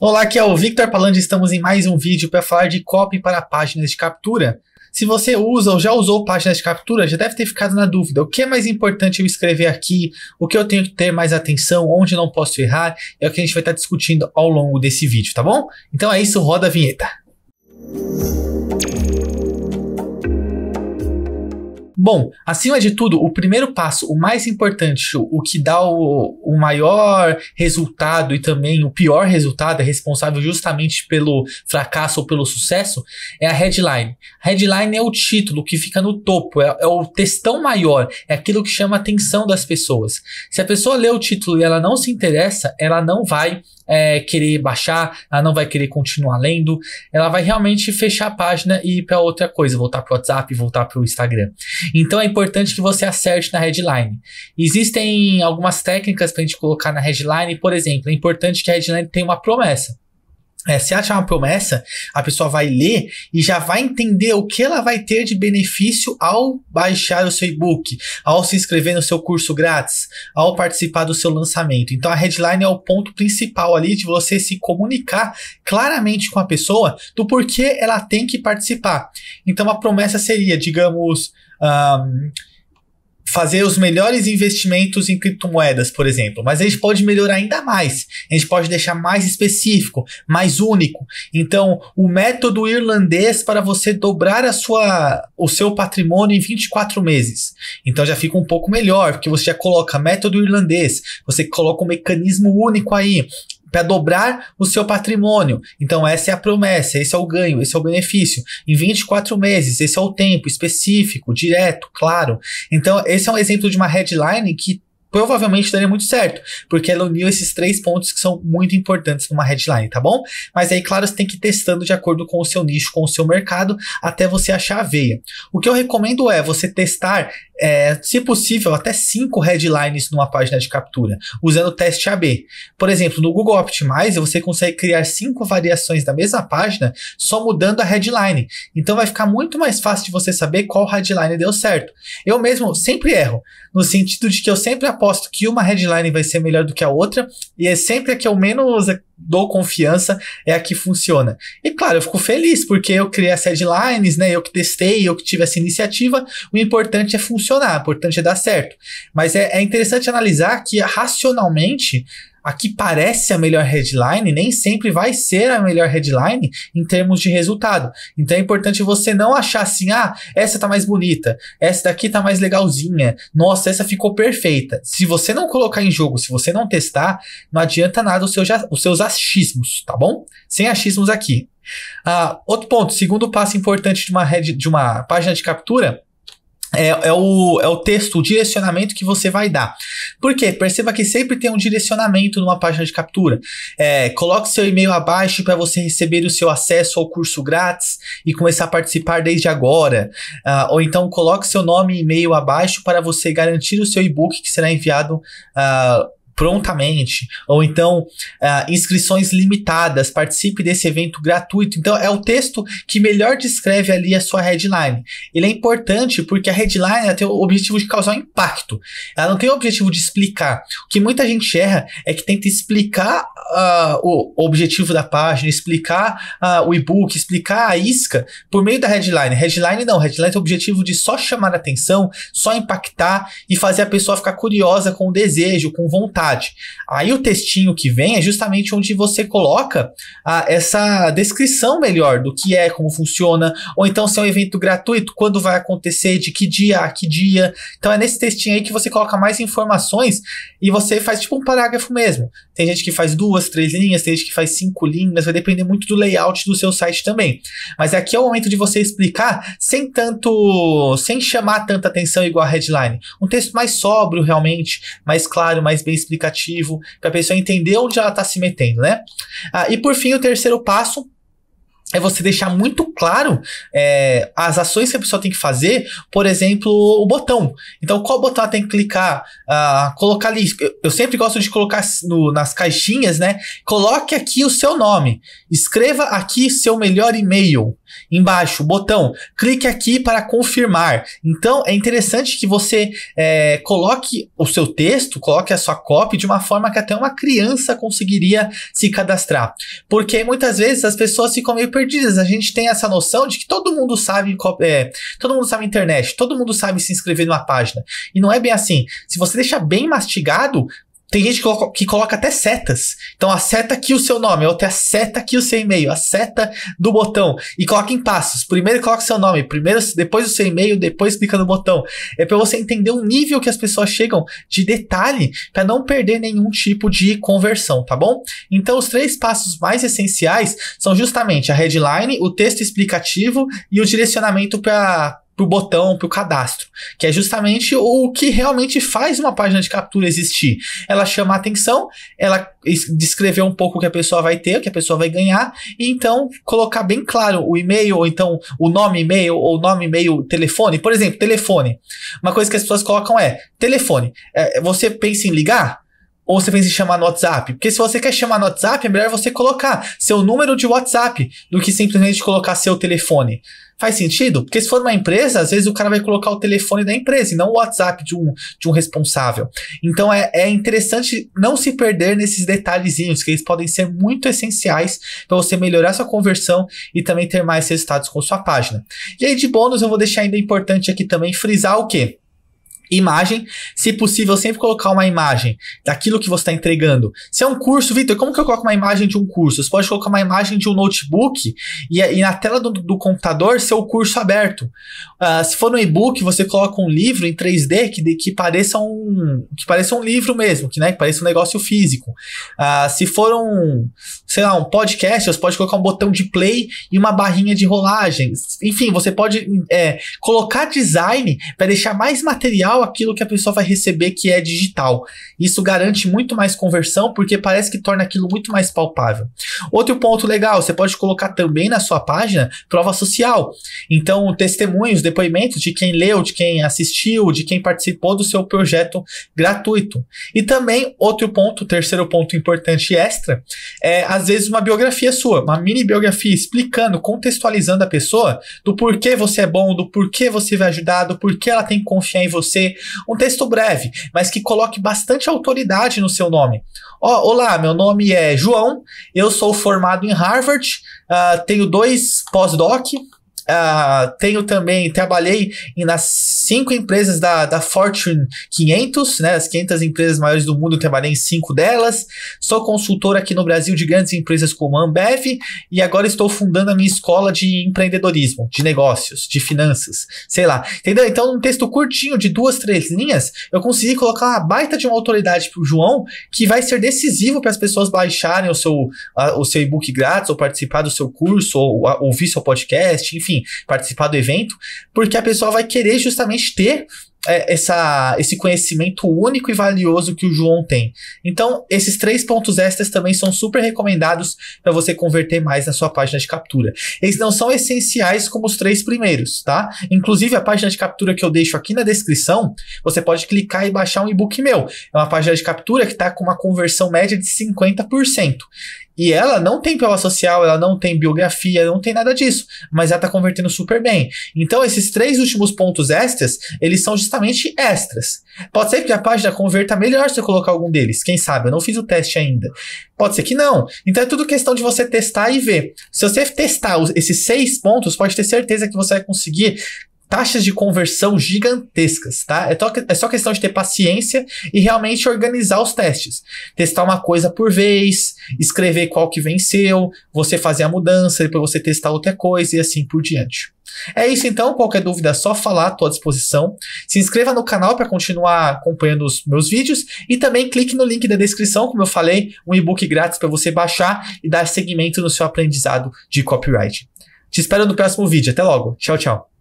Olá, aqui é o Victor Palandi, estamos em mais um vídeo para falar de copy para páginas de captura. Se você usa ou já usou páginas de captura, já deve ter ficado na dúvida. O que é mais importante eu escrever aqui? O que eu tenho que ter mais atenção? Onde não posso errar? É o que a gente vai estar discutindo ao longo desse vídeo, tá bom? Então é isso, roda a vinheta. Bom, acima de tudo, o primeiro passo, o mais importante, o que dá o, o maior resultado e também o pior resultado, é responsável justamente pelo fracasso ou pelo sucesso, é a headline. A headline é o título que fica no topo, é, é o textão maior, é aquilo que chama a atenção das pessoas. Se a pessoa lê o título e ela não se interessa, ela não vai é, querer baixar, ela não vai querer continuar lendo, ela vai realmente fechar a página e ir para outra coisa, voltar para o WhatsApp, voltar para o Instagram. Então é importante que você acerte na headline. Existem algumas técnicas para a gente colocar na headline, por exemplo, é importante que a headline tenha uma promessa. É, se achar uma promessa, a pessoa vai ler e já vai entender o que ela vai ter de benefício ao baixar o seu e-book, ao se inscrever no seu curso grátis, ao participar do seu lançamento. Então a headline é o ponto principal ali de você se comunicar claramente com a pessoa do porquê ela tem que participar. Então a promessa seria, digamos, um, fazer os melhores investimentos em criptomoedas, por exemplo. Mas a gente pode melhorar ainda mais. A gente pode deixar mais específico, mais único. Então, o método irlandês para você dobrar a sua, o seu patrimônio em 24 meses. Então já fica um pouco melhor, porque você já coloca método irlandês, você coloca um mecanismo único aí para dobrar o seu patrimônio. Então, essa é a promessa, esse é o ganho, esse é o benefício. Em 24 meses, esse é o tempo específico, direto, claro. Então, esse é um exemplo de uma headline que provavelmente daria muito certo, porque ela uniu esses três pontos que são muito importantes numa headline, tá bom? Mas aí, claro, você tem que ir testando de acordo com o seu nicho, com o seu mercado, até você achar a veia. O que eu recomendo é você testar é, se possível, até cinco headlines numa página de captura, usando o teste AB. Por exemplo, no Google Optimizer, você consegue criar cinco variações da mesma página só mudando a headline. Então vai ficar muito mais fácil de você saber qual headline deu certo. Eu mesmo sempre erro, no sentido de que eu sempre aposto que uma headline vai ser melhor do que a outra, e é sempre a que eu menos dou confiança é a que funciona. E claro, eu fico feliz porque eu criei as headlines, né? Eu que testei, eu que tive essa iniciativa. O importante é funcionar, o importante é dar certo. Mas é, é interessante analisar que racionalmente a que parece a melhor headline nem sempre vai ser a melhor headline em termos de resultado. Então é importante você não achar assim, ah, essa tá mais bonita, essa daqui tá mais legalzinha, nossa, essa ficou perfeita. Se você não colocar em jogo, se você não testar, não adianta nada os seus, os seus achismos, tá bom? Sem achismos aqui. Ah, outro ponto, segundo passo importante de uma, head, de uma página de captura é, é, o, é o texto, o direcionamento que você vai dar. Por quê? Perceba que sempre tem um direcionamento numa página de captura. É, coloque seu e-mail abaixo para você receber o seu acesso ao curso grátis e começar a participar desde agora. Uh, ou então coloque seu nome e e-mail abaixo para você garantir o seu e-book que será enviado. Uh, prontamente, ou então uh, inscrições limitadas, participe desse evento gratuito. Então é o texto que melhor descreve ali a sua headline. Ele é importante porque a headline tem o objetivo de causar um impacto. Ela não tem o objetivo de explicar. O que muita gente erra é que tenta explicar uh, o objetivo da página, explicar uh, o e-book, explicar a isca por meio da headline. Headline não, headline tem o objetivo de só chamar a atenção, só impactar e fazer a pessoa ficar curiosa com o desejo, com vontade vontade. Aí o textinho que vem é justamente onde você coloca a, ah, essa descrição melhor do que é, como funciona, ou então se é um evento gratuito, quando vai acontecer, de que dia a que dia. Então é nesse textinho aí que você coloca mais informações e você faz tipo um parágrafo mesmo. Tem gente que faz duas, três linhas, tem gente que faz cinco linhas, vai depender muito do layout do seu site também. Mas aqui é o momento de você explicar sem tanto, sem chamar tanta atenção igual a headline. Um texto mais sóbrio realmente, mais claro, mais bem explicado explicativo, para a pessoa entender onde ela está se metendo, né? Ah, e por fim, o terceiro passo é você deixar muito claro é, as ações que a pessoa tem que fazer, por exemplo, o botão. Então, qual botão ela tem que clicar? Ah, colocar ali. Eu, sempre gosto de colocar no, nas caixinhas, né? Coloque aqui o seu nome. Escreva aqui seu melhor e-mail. Embaixo, botão, clique aqui para confirmar. Então é interessante que você é, coloque o seu texto, coloque a sua cópia de uma forma que até uma criança conseguiria se cadastrar. Porque muitas vezes as pessoas ficam meio perdidas. A gente tem essa noção de que todo mundo sabe é, todo mundo sabe internet, todo mundo sabe se inscrever numa página. E não é bem assim. Se você deixar bem mastigado, tem gente que coloca, que coloca, até setas. Então, a seta aqui o seu nome, a é seta aqui o seu e-mail, a seta do botão. E coloca em passos. Primeiro coloca o seu nome, primeiro, depois o seu e-mail, depois clica no botão. É para você entender o nível que as pessoas chegam de detalhe para não perder nenhum tipo de conversão, tá bom? Então, os três passos mais essenciais são justamente a headline, o texto explicativo e o direcionamento para pro botão, pro cadastro, que é justamente o que realmente faz uma página de captura existir. Ela chama a atenção, ela descrever um pouco o que a pessoa vai ter, o que a pessoa vai ganhar, e então colocar bem claro o e-mail, ou então o nome e-mail, ou nome e-mail, telefone. Por exemplo, telefone. Uma coisa que as pessoas colocam é telefone. É, você pensa em ligar? ou você pensa em chamar no WhatsApp? Porque se você quer chamar no WhatsApp, é melhor você colocar seu número de WhatsApp do que simplesmente colocar seu telefone. Faz sentido? Porque se for uma empresa, às vezes o cara vai colocar o telefone da empresa e não o WhatsApp de um, de um responsável. Então é, é interessante não se perder nesses detalhezinhos, que eles podem ser muito essenciais para você melhorar sua conversão e também ter mais resultados com sua página. E aí, de bônus, eu vou deixar ainda importante aqui também frisar o que imagem, se possível, sempre colocar uma imagem daquilo que você está entregando. Se é um curso, Vitor, como que eu coloco uma imagem de um curso? Você pode colocar uma imagem de um notebook e, e na tela do, do computador seu curso aberto. Uh, se for um e-book, você coloca um livro em 3D que, que, pareça, um, que pareça um livro mesmo, que, né, que pareça um negócio físico. Uh, se for um, sei lá, um podcast, você pode colocar um botão de play e uma barrinha de rolagem. Enfim, você pode é, colocar design para deixar mais material aquilo que a pessoa vai receber que é digital. Isso garante muito mais conversão porque parece que torna aquilo muito mais palpável. Outro ponto legal, você pode colocar também na sua página prova social. Então, testemunhos, depoimentos de quem leu, de quem assistiu, de quem participou do seu projeto gratuito. E também outro ponto, terceiro ponto importante extra, é às vezes uma biografia sua, uma mini biografia explicando, contextualizando a pessoa do porquê você é bom, do porquê você vai ajudar, do porquê ela tem que confiar em você, um texto breve, mas que coloque bastante autoridade no seu nome. oh, olá, meu nome é João, eu sou formado em Harvard, uh, tenho dois pós-doc, Uh, tenho também, trabalhei nas cinco empresas da, da Fortune 500, né, as 500 empresas maiores do mundo, trabalhei em cinco delas. Sou consultor aqui no Brasil de grandes empresas como a Ambev e agora estou fundando a minha escola de empreendedorismo, de negócios, de finanças, sei lá. Entendeu? Então, um texto curtinho de duas, três linhas, eu consegui colocar uma baita de uma autoridade para o João que vai ser decisivo para as pessoas baixarem o seu, a, o seu e-book grátis ou participar do seu curso ou a, ouvir seu podcast, enfim enfim, participar do evento, porque a pessoa vai querer justamente ter é, essa, esse conhecimento único e valioso que o João tem. Então, esses três pontos extras também são super recomendados para você converter mais na sua página de captura. Eles não são essenciais como os três primeiros, tá? Inclusive, a página de captura que eu deixo aqui na descrição, você pode clicar e baixar um e-book meu. É uma página de captura que está com uma conversão média de 50%. E ela não tem prova social, ela não tem biografia, não tem nada disso, mas ela está convertendo super bem. Então, esses três últimos pontos extras, eles são justamente extras. Pode ser que a página converta melhor se eu colocar algum deles. Quem sabe? Eu não fiz o teste ainda. Pode ser que não. Então é tudo questão de você testar e ver. Se você testar esses seis pontos, pode ter certeza que você vai conseguir taxas de conversão gigantescas, tá? É, é só questão de ter paciência e realmente organizar os testes. Testar uma coisa por vez, escrever qual que venceu, você fazer a mudança, depois você testar outra coisa e assim por diante. É isso então, qualquer dúvida é só falar, estou à disposição. Se inscreva no canal para continuar acompanhando os meus vídeos e também clique no link da descrição, como eu falei, um e-book grátis para você baixar e dar seguimento no seu aprendizado de copyright. Te espero no próximo vídeo, até logo. Tchau, tchau.